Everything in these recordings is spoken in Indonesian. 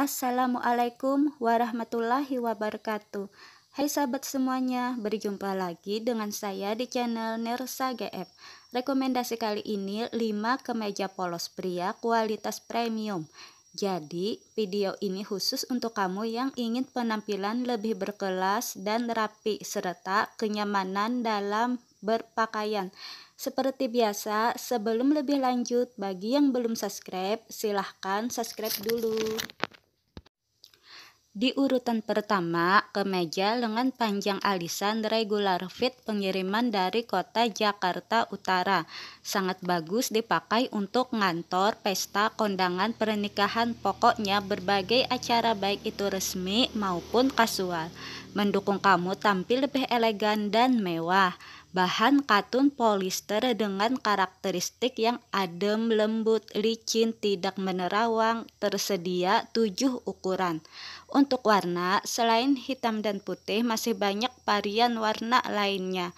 Assalamualaikum warahmatullahi wabarakatuh. Hai sahabat semuanya, berjumpa lagi dengan saya di channel Nersa GF. Rekomendasi kali ini 5 kemeja polos pria kualitas premium. Jadi, video ini khusus untuk kamu yang ingin penampilan lebih berkelas dan rapi serta kenyamanan dalam berpakaian. Seperti biasa, sebelum lebih lanjut, bagi yang belum subscribe, silahkan subscribe dulu. Di urutan pertama, kemeja lengan panjang alisan regular fit pengiriman dari kota Jakarta Utara. Sangat bagus dipakai untuk ngantor, pesta, kondangan, pernikahan, pokoknya berbagai acara baik itu resmi maupun kasual. Mendukung kamu tampil lebih elegan dan mewah bahan katun polister dengan karakteristik yang adem, lembut, licin, tidak menerawang, tersedia tujuh ukuran. Untuk warna, selain hitam dan putih, masih banyak varian warna lainnya.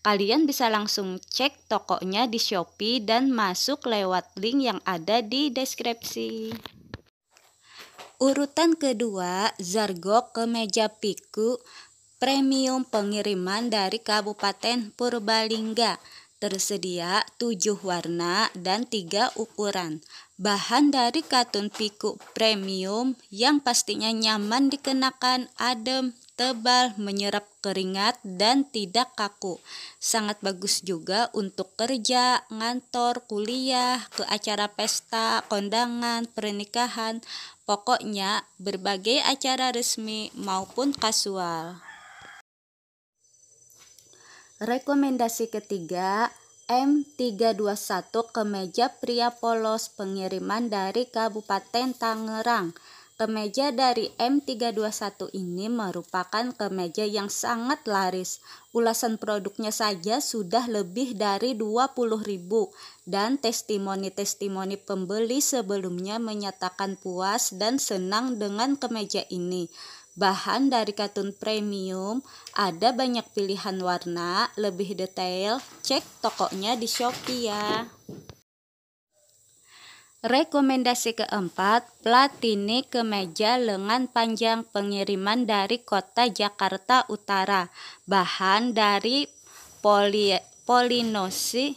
Kalian bisa langsung cek tokonya di Shopee dan masuk lewat link yang ada di deskripsi. Urutan kedua, Zargo Kemeja Piku premium pengiriman dari Kabupaten Purbalingga. Tersedia tujuh warna dan tiga ukuran. Bahan dari katun piku premium yang pastinya nyaman dikenakan, adem, tebal, menyerap keringat, dan tidak kaku. Sangat bagus juga untuk kerja, ngantor, kuliah, ke acara pesta, kondangan, pernikahan, pokoknya berbagai acara resmi maupun kasual. Rekomendasi ketiga, M321 kemeja pria polos pengiriman dari Kabupaten Tangerang. Kemeja dari M321 ini merupakan kemeja yang sangat laris. Ulasan produknya saja sudah lebih dari 20.000 dan testimoni-testimoni pembeli sebelumnya menyatakan puas dan senang dengan kemeja ini. Bahan dari katun premium ada banyak pilihan warna, lebih detail cek tokonya di Shopee ya. Rekomendasi keempat, platini kemeja lengan panjang pengiriman dari kota Jakarta Utara. Bahan dari poli polinosi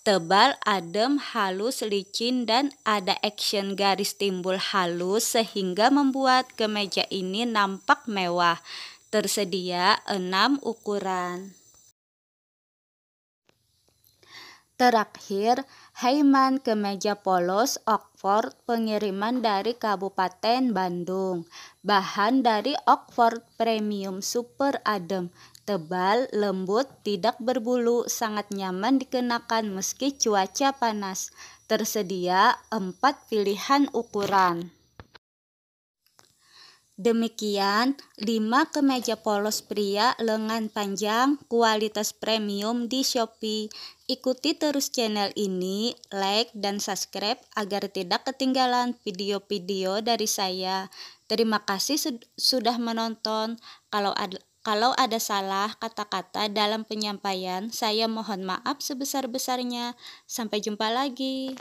tebal, adem, halus, licin, dan ada action garis timbul halus sehingga membuat kemeja ini nampak mewah. Tersedia 6 ukuran. Terakhir, Haiman kemeja polos Oxford pengiriman dari Kabupaten Bandung. Bahan dari Oxford Premium Super Adem Tebal, lembut, tidak berbulu, sangat nyaman dikenakan meski cuaca panas. Tersedia empat pilihan ukuran. Demikian 5 kemeja polos pria lengan panjang kualitas premium di Shopee. Ikuti terus channel ini, like dan subscribe agar tidak ketinggalan video-video dari saya. Terima kasih sudah menonton. Kalau ada kalau ada salah kata-kata dalam penyampaian, saya mohon maaf sebesar-besarnya. Sampai jumpa lagi.